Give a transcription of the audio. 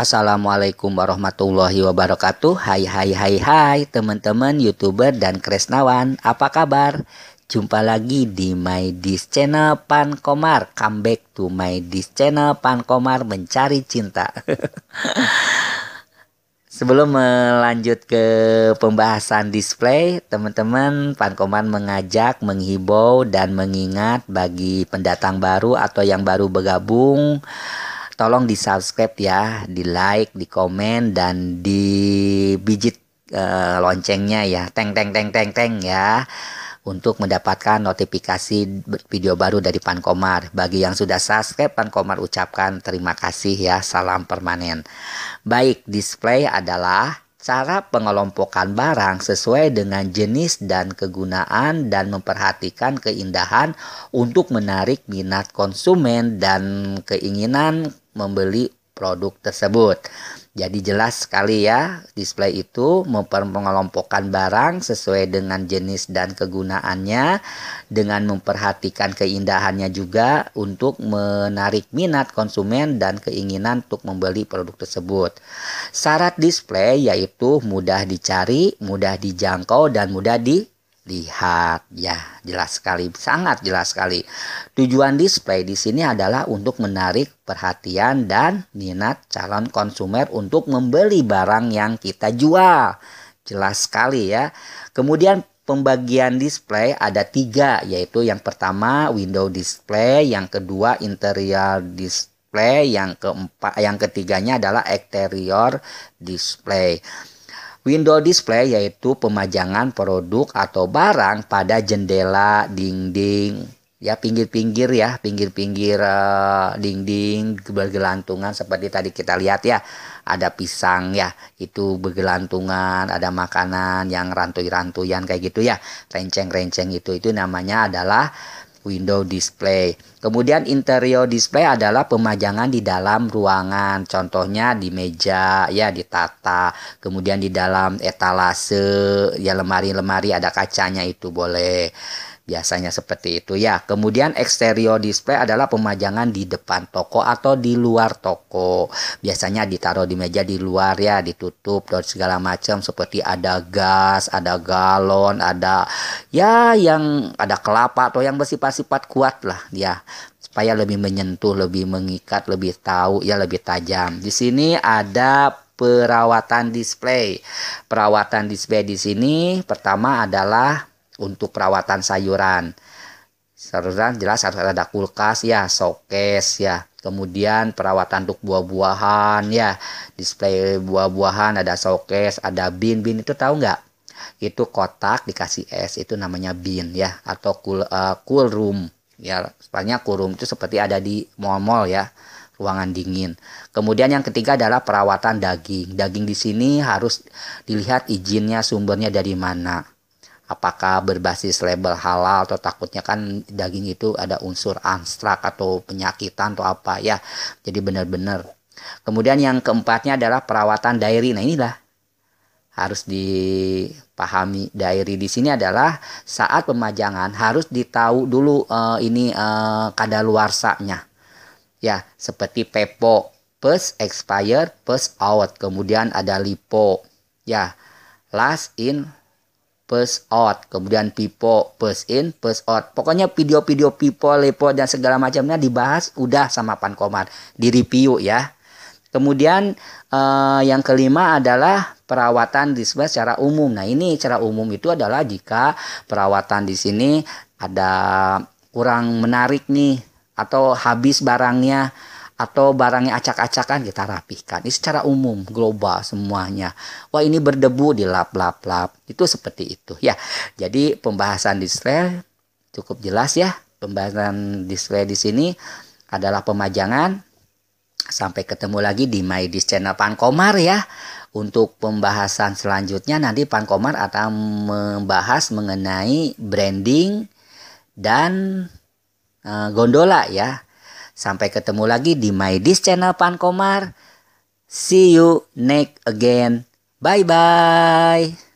Assalamualaikum warahmatullahi wabarakatuh Hai hai hai hai teman-teman youtuber dan kresnawan Apa kabar? Jumpa lagi di My this Channel Pankomar Comeback to My this Channel Komar Mencari Cinta Sebelum melanjut ke pembahasan display, teman-teman Pan Komar mengajak, menghibau, dan mengingat bagi pendatang baru atau yang baru bergabung tolong di subscribe ya, di like, di komen dan di bijit uh, eh, loncengnya ya, teng teng teng teng teng ya untuk mendapatkan notifikasi video baru dari Pankomar. Bagi yang sudah subscribe, Pankomar ucapkan terima kasih ya, salam permanen. Baik, display adalah cara pengelompokan barang sesuai dengan jenis dan kegunaan dan memperhatikan keindahan untuk menarik minat konsumen dan keinginan membeli produk tersebut. Jadi jelas sekali ya, display itu memperkelompokkan barang sesuai dengan jenis dan kegunaannya dengan memperhatikan keindahannya juga untuk menarik minat konsumen dan keinginan untuk membeli produk tersebut. Syarat display yaitu mudah dicari, mudah dijangkau dan mudah di lihat ya jelas sekali sangat jelas sekali tujuan display di sini adalah untuk menarik perhatian dan minat calon konsumer untuk membeli barang yang kita jual jelas sekali ya kemudian pembagian display ada tiga yaitu yang pertama window display yang kedua interior display yang keempat yang ketiganya adalah exterior display Window display yaitu pemajangan produk atau barang pada jendela dinding ya pinggir-pinggir ya pinggir-pinggir uh, dinding bergelantungan seperti tadi kita lihat ya ada pisang ya itu bergelantungan ada makanan yang rantui-rantuyan kayak gitu ya renceng-renceng itu itu namanya adalah window display. Kemudian interior display adalah pemajangan di dalam ruangan. Contohnya di meja ya ditata, kemudian di dalam etalase ya lemari-lemari ada kacanya itu boleh. Biasanya seperti itu ya. Kemudian eksterior display adalah pemajangan di depan toko atau di luar toko. Biasanya ditaruh di meja di luar ya, ditutup dan segala macam seperti ada gas, ada galon, ada ya yang ada kelapa atau yang bersifat-sifat kuat lah ya supaya lebih menyentuh, lebih mengikat, lebih tahu ya lebih tajam. Di sini ada perawatan display. Perawatan display di sini pertama adalah untuk perawatan sayuran. Sayuran jelas harus ada kulkas ya, showcase ya. Kemudian perawatan untuk buah-buahan ya, display buah-buahan ada showcase, ada bin bin itu tahu nggak? Itu kotak dikasih es itu namanya bin ya atau cool, uh, eh, cool room ya. Sebenarnya cool room itu seperti ada di mall-mall ya ruangan dingin. Kemudian yang ketiga adalah perawatan daging. Daging di sini harus dilihat izinnya sumbernya dari mana apakah berbasis label halal atau takutnya kan daging itu ada unsur anstrak atau penyakitan atau apa ya jadi benar-benar kemudian yang keempatnya adalah perawatan diary nah inilah harus dipahami diary di sini adalah saat pemajangan harus ditahu dulu uh, ini uh, eh, luarsanya ya seperti pepo first expired first out kemudian ada lipo ya last in pes out kemudian people pes in pes out pokoknya video-video people lepo dan segala macamnya dibahas udah sama pankoman di review ya kemudian eh, yang kelima adalah perawatan di secara umum nah ini secara umum itu adalah jika perawatan di sini ada kurang menarik nih atau habis barangnya atau barangnya acak-acakan kita rapihkan. Ini secara umum global semuanya. Wah ini berdebu di lap-lap-lap. Itu seperti itu ya. Jadi pembahasan display cukup jelas ya. Pembahasan display di sini adalah pemajangan. Sampai ketemu lagi di my dis channel Pankomar ya. Untuk pembahasan selanjutnya nanti Pankomar akan membahas mengenai branding dan uh, gondola ya Sampai ketemu lagi di My Dis Channel komar See you next again. Bye bye.